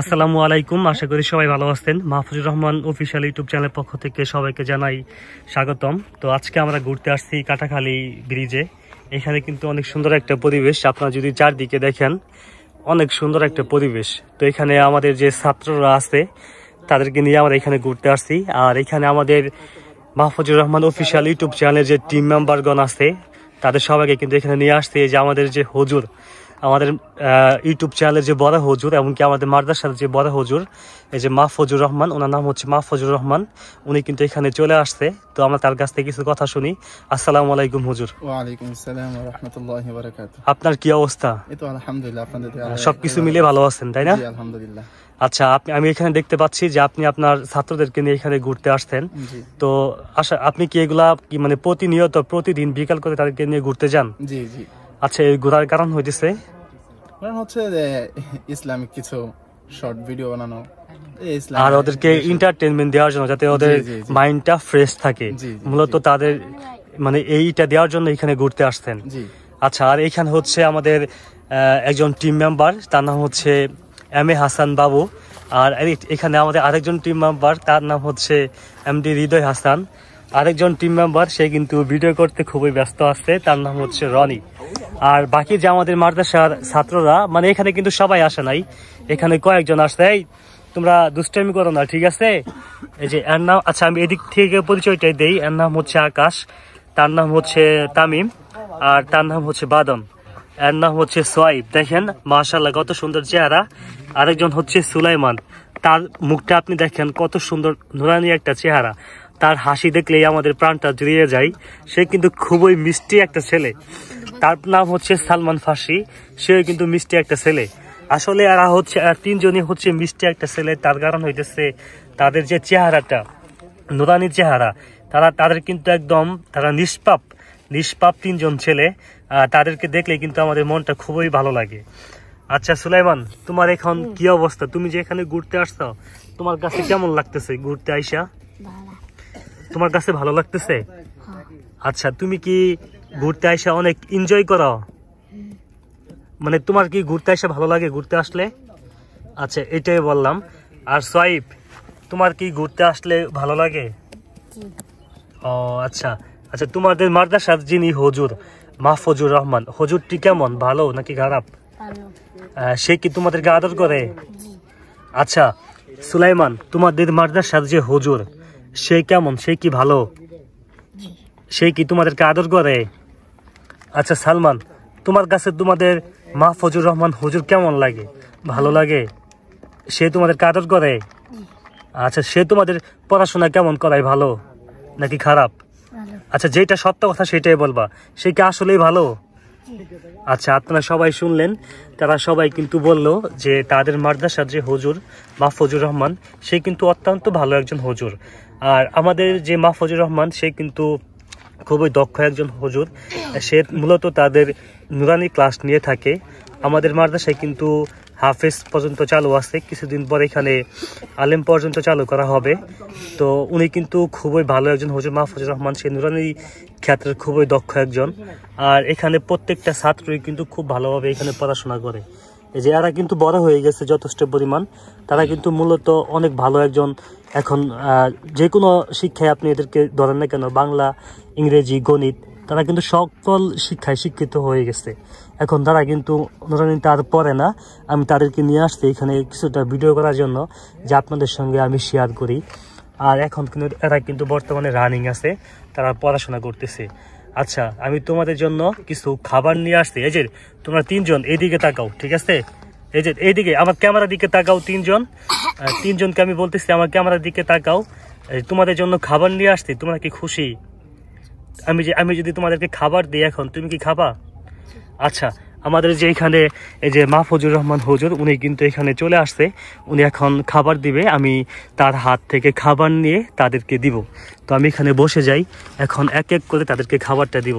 আসসালামু আলাইকুম আশা করি সবাই ভালো আছেন মাহফুজুর রহমান অফিসিয়াল ইউটিউব চ্যানেলের পক্ষ থেকে সবাইকে জানাই স্বাগতম তো আজকে আমরা ঘুরতে আসছি কাটাখালি ব্রিজে এখানে কিন্তু অনেক সুন্দর একটা পরিবেশ আপনারা যদি চারদিকে দেখেন অনেক সুন্দর একটা পরিবেশ তো এখানে আমাদের যে ছাত্ররা আছে তাদেরকে নিয়ে আমরা এখানে ঘুরতে আসছি আর এখানে আমাদের মাহফুজুর রহমান অফিসিয়াল ইউটিউব চ্যানেলের যে টিম মেম্বারগণ আছে তাদের সবাইকে কিন্তু এখানে নিয়ে আসছে যে আমাদের যে হজুর আমাদের ইউটিউব চ্যানেলের যে বড় হজুর এমনকি আমাদের সাথে যে বড় হজুর এই যে ফজুর রহমান ওনার নাম হচ্ছে ফজুর রহমান উনি কিন্তু এখানে চলে আসছে তো আমরা তার কাছ থেকে কিছু কথা শুনি আসসালামু আলাইকুম হুজুর আপনার কি অবস্থা সবকিছু মিলে ভালো আছেন তাই না আচ্ছা আপনি আমি এখানে দেখতে পাচ্ছি যে আপনি আপনার ছাত্রদেরকে নিয়ে এখানে ঘুরতে আসতেন তো আশা আপনি কি এগুলা কি মানে প্রতিনিয়ত প্রতিদিন বিকাল করে তাদেরকে নিয়ে ঘুরতে যান আচ্ছা এই ঘোরার কারণ হইতেছে হচ্ছে যে ইসলামিক কিছু শর্ট ভিডিও বানানো আর ওদেরকে এন্টারটেনমেন্ট দেওয়ার জন্য যাতে ওদের মাইন্ডটা ফ্রেশ থাকে মূলত তাদের মানে এইটা দেওয়ার জন্য এখানে ঘুরতে আসতেন আচ্ছা আর এখানে হচ্ছে আমাদের একজন টিম মেম্বার তার নাম হচ্ছে এম এ হাসান বাবু আর এখানে আমাদের আরেকজন টিম মেম্বার তার নাম হচ্ছে এম ডি হৃদয় হাসান আরেকজন টিম মেম্বার সে কিন্তু ভিডিও করতে খুবই ব্যস্ত আছে তার নাম হচ্ছে রনি আর বাকি যে আমাদের মাদ্রাসার ছাত্ররা মানে এখানে কিন্তু সবাই আসে নাই এখানে কয়েকজন আসছে তোমরা দুষ্টামি করো না ঠিক আছে এই যে এর নাম আচ্ছা আমি এদিক থেকে পরিচয়টাই দেই এর নাম হচ্ছে আকাশ তার নাম হচ্ছে তামিম আর তার নাম হচ্ছে বাদন এর নাম হচ্ছে সোয়াইব দেখেন মাশাল্লাহ কত সুন্দর চেহারা আরেকজন হচ্ছে সুলাইমান তার মুখটা আপনি দেখেন কত সুন্দর নুরানি একটা চেহারা তার হাসি দেখলেই আমাদের প্রাণটা জুড়িয়ে যায় সে কিন্তু খুবই মিষ্টি একটা ছেলে তার নাম হচ্ছে সালমান ফাঁসি সে কিন্তু মিষ্টি একটা ছেলে আসলে আর হচ্ছে তিনজনই হচ্ছে মিষ্টি একটা ছেলে তার কারণ হইতেছে তাদের যে চেহারাটা নদানির চেহারা তারা তাদের কিন্তু একদম তারা নিষ্পাপ নিষ্পাপ তিনজন ছেলে তাদেরকে দেখলে কিন্তু আমাদের মনটা খুবই ভালো লাগে আচ্ছা সুলাইমান তোমার এখন কি অবস্থা তুমি যে এখানে ঘুরতে আসছো তোমার কাছে কেমন লাগতেছে ঘুরতে আইসা তোমার কাছে ভালো লাগতেছে হ্যাঁ। আচ্ছা তুমি কি ঘুরতে আসা অনেক এনজয় করো মানে তোমার কি ঘুরতে আসা ভালো লাগে ঘুরতে আসলে আচ্ছা এটাই বললাম আর সোয়াইপ তোমার কি ঘুরতে আসলে ভালো লাগে ও আচ্ছা আচ্ছা তোমাদের মাদ্রাসার যিনি হজুর মাহফুজুর রহমান হজুরটি কেমন ভালো নাকি খারাপ সে কি তোমাদেরকে আদর করে আচ্ছা সুলাইমান তোমাদের মাদ্রাসার যে হজুর সে কেমন সে কি ভালো সে কি তোমাদেরকে আদর করে আচ্ছা সালমান তোমার কাছে তোমাদের ফজুর রহমান হুজুর কেমন লাগে ভালো লাগে সে তোমাদেরকে আদর করে আচ্ছা সে তোমাদের পড়াশোনা কেমন করায় ভালো নাকি খারাপ আচ্ছা যেটা সত্য কথা সেটাই বলবা সে কি আসলেই ভালো আচ্ছা আপনারা সবাই শুনলেন তারা সবাই কিন্তু বলল যে তাদের মাদ্রাসার যে হজুর ফজুর রহমান সে কিন্তু অত্যন্ত ভালো একজন হজুর আর আমাদের যে ফজুর রহমান সে কিন্তু খুবই দক্ষ একজন হজুর সে মূলত তাদের নুরানি ক্লাস নিয়ে থাকে আমাদের মাদ্রাসায় কিন্তু হাফেজ পর্যন্ত চালু আছে কিছুদিন পর এখানে আলেম পর্যন্ত চালু করা হবে তো উনি কিন্তু খুবই ভালো একজন হজুর মাহফুজুর রহমান সে নুরানি ক্ষেত্রের খুবই দক্ষ একজন আর এখানে প্রত্যেকটা ছাত্রই কিন্তু খুব ভালোভাবে এখানে পড়াশোনা করে এই যে এরা কিন্তু বড় হয়ে গেছে যথেষ্ট পরিমাণ তারা কিন্তু মূলত অনেক ভালো একজন এখন যে কোনো শিক্ষায় আপনি এদেরকে ধরেন না কেন বাংলা ইংরেজি গণিত তারা কিন্তু সকল শিক্ষায় শিক্ষিত হয়ে গেছে এখন তারা কিন্তু তার পরে না আমি তাদেরকে নিয়ে আসতে এখানে কিছুটা ভিডিও করার জন্য যে আপনাদের সঙ্গে আমি শেয়ার করি আর এখন কিন্তু এরা কিন্তু বর্তমানে রানিং আছে তারা পড়াশোনা করতেছে আচ্ছা আমি তোমাদের জন্য কিছু খাবার নিয়ে আসছি এই যে তোমরা তিনজন এইদিকে তাকাও ঠিক আছে এই যে এইদিকে আমার ক্যামেরার দিকে তাকাও তিনজন তিনজনকে আমি বলতেছি আমার ক্যামেরার দিকে তাকাও তোমাদের জন্য খাবার নিয়ে আসছি তোমরা কি খুশি আমি যে আমি যদি তোমাদেরকে খাবার দিই এখন তুমি কি খাবা আচ্ছা আমাদের যে এখানে এই যে মাহফুজুর রহমান হুজুর উনি কিন্তু এখানে চলে আসছে উনি এখন খাবার দিবে আমি তার হাত থেকে খাবার নিয়ে তাদেরকে দিব তো আমি এখানে বসে যাই এখন এক এক করে তাদেরকে খাবারটা দিব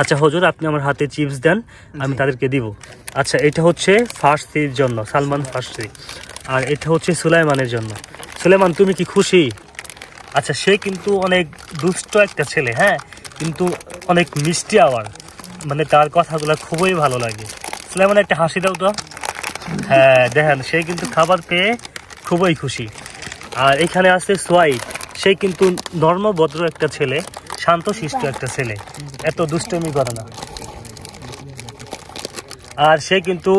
আচ্ছা হজুর আপনি আমার হাতে চিপস দেন আমি তাদেরকে দিব আচ্ছা এটা হচ্ছে ফার্সির জন্য সালমান ফার্সি আর এটা হচ্ছে সুলাইমানের জন্য সুলাইমান তুমি কি খুশি আচ্ছা সে কিন্তু অনেক দুষ্ট একটা ছেলে হ্যাঁ কিন্তু অনেক মিষ্টি আওয়ার মানে তার কথাগুলো খুবই ভালো লাগে সুলাইমান একটা হাসি দাও তো হ্যাঁ দেখেন সে কিন্তু খাবার পেয়ে খুবই খুশি আর এখানে আছে সোয়াইট সে কিন্তু নর্মভদ্র একটা ছেলে শান্ত শিষ্ট একটা ছেলে এত দুষ্টমি করে না আর সে কিন্তু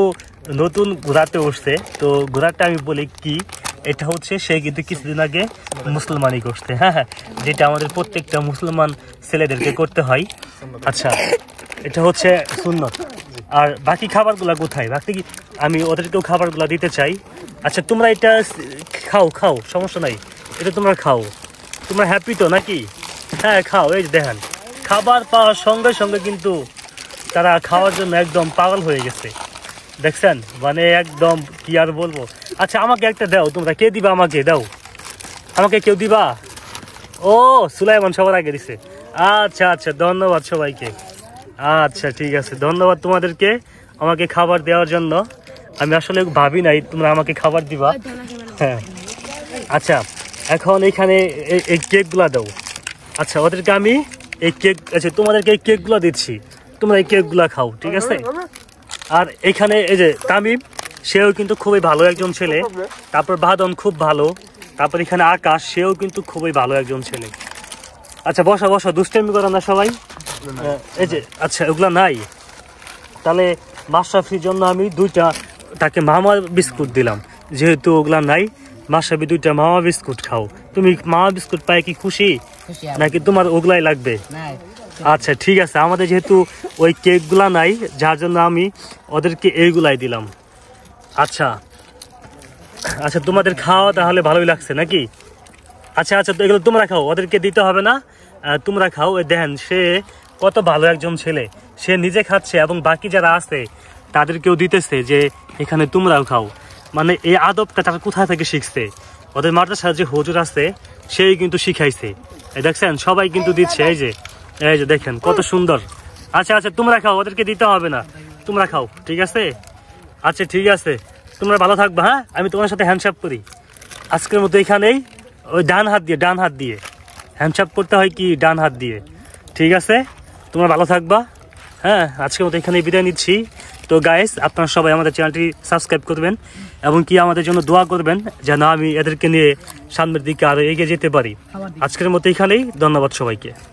নতুন ঘোরাতে উঠছে তো ঘোরাটা আমি বলি কি এটা হচ্ছে সে কিন্তু কিছুদিন আগে মুসলমানই করছে হ্যাঁ, হ্যাঁ যেটা আমাদের প্রত্যেকটা মুসলমান ছেলেদেরকে করতে হয় আচ্ছা এটা হচ্ছে সুন্নত আর বাকি খাবারগুলা কোথায় বাকি আমি ওদেরকেও খাবারগুলা দিতে চাই আচ্ছা তোমরা এটা খাও খাও সমস্যা নাই এটা তোমরা খাও তোমরা হ্যাপি তো নাকি হ্যাঁ খাও এই দেখেন খাবার পাওয়ার সঙ্গে সঙ্গে কিন্তু তারা খাওয়ার জন্য একদম পাগল হয়ে গেছে দেখছেন মানে একদম কি আর বলবো আচ্ছা আমাকে একটা দাও তোমরা কে দিবা আমাকে দাও আমাকে কেউ দিবা ও সুলাইমান সবার আগে দিছে আচ্ছা আচ্ছা ধন্যবাদ সবাইকে আচ্ছা ঠিক আছে ধন্যবাদ তোমাদেরকে আমাকে খাবার দেওয়ার জন্য আমি আসলে ভাবি নাই তোমরা আমাকে খাবার দিবা হ্যাঁ আচ্ছা এখন এখানে এই কেকগুলা দাও আচ্ছা ওদেরকে আমি এই কেক আচ্ছা তোমাদেরকে এই কেকগুলো দিচ্ছি তোমরা এই কেকগুলা খাও ঠিক আছে আর এখানে এই যে তামিম সেও কিন্তু খুবই ভালো একজন ছেলে তারপর বাদন খুব ভালো তারপর এখানে আকাশ সেও কিন্তু খুবই ভালো একজন ছেলে আচ্ছা বসা বসা দুষ্টেমি করো না সবাই হ্যাঁ, এই যে আচ্ছা ওগুলা নাই তাহলে মাশরাফির জন্য আমি দুইটা তাকে মামা বিস্কুট দিলাম যেহেতু ওগুলা নাই মাশরাফি দুইটা মামা বিস্কুট খাও তুমি মামা বিস্কুট পায় কি খুশি নাকি তোমার ওগুলাই লাগবে আচ্ছা ঠিক আছে আমাদের যেহেতু ওই কেকগুলা নাই যার জন্য আমি ওদেরকে এইগুলাই দিলাম আচ্ছা আচ্ছা তোমাদের খাওয়া তাহলে ভালোই লাগছে নাকি আচ্ছা আচ্ছা তো এগুলো তোমরা খাও ওদেরকে দিতে হবে না তোমরা খাও দেখেন সে কত ভালো একজন ছেলে সে নিজে খাচ্ছে এবং বাকি যারা আছে তাদেরকেও দিতেছে যে এখানে তোমরাও খাও মানে এই আদবটা তারা কোথায় থেকে শিখছে ওদের মাদ্রাসার যে হুজুর আছে সেই কিন্তু শিখাইছে দেখছেন সবাই কিন্তু দিচ্ছে এই যে এই যে দেখেন কত সুন্দর আচ্ছা আচ্ছা তোমরা খাও ওদেরকে দিতে হবে না তোমরা খাও ঠিক আছে আচ্ছা ঠিক আছে তোমরা ভালো থাকবে হ্যাঁ আমি তোমার সাথে হ্যান্ডসাপ করি আজকের মতো এখানেই ওই ডান হাত দিয়ে ডান হাত দিয়ে হ্যান্ডসাপ করতে হয় কি ডান হাত দিয়ে ঠিক আছে তোমরা ভালো থাকবা হ্যাঁ আজকের মতো এখানে বিদায় নিচ্ছি তো গাইস আপনারা সবাই আমাদের চ্যানেলটি সাবস্ক্রাইব করবেন এবং কি আমাদের জন্য দোয়া করবেন যেন আমি এদেরকে নিয়ে সামনের দিকে আরও এগিয়ে যেতে পারি আজকের মতো এখানেই ধন্যবাদ সবাইকে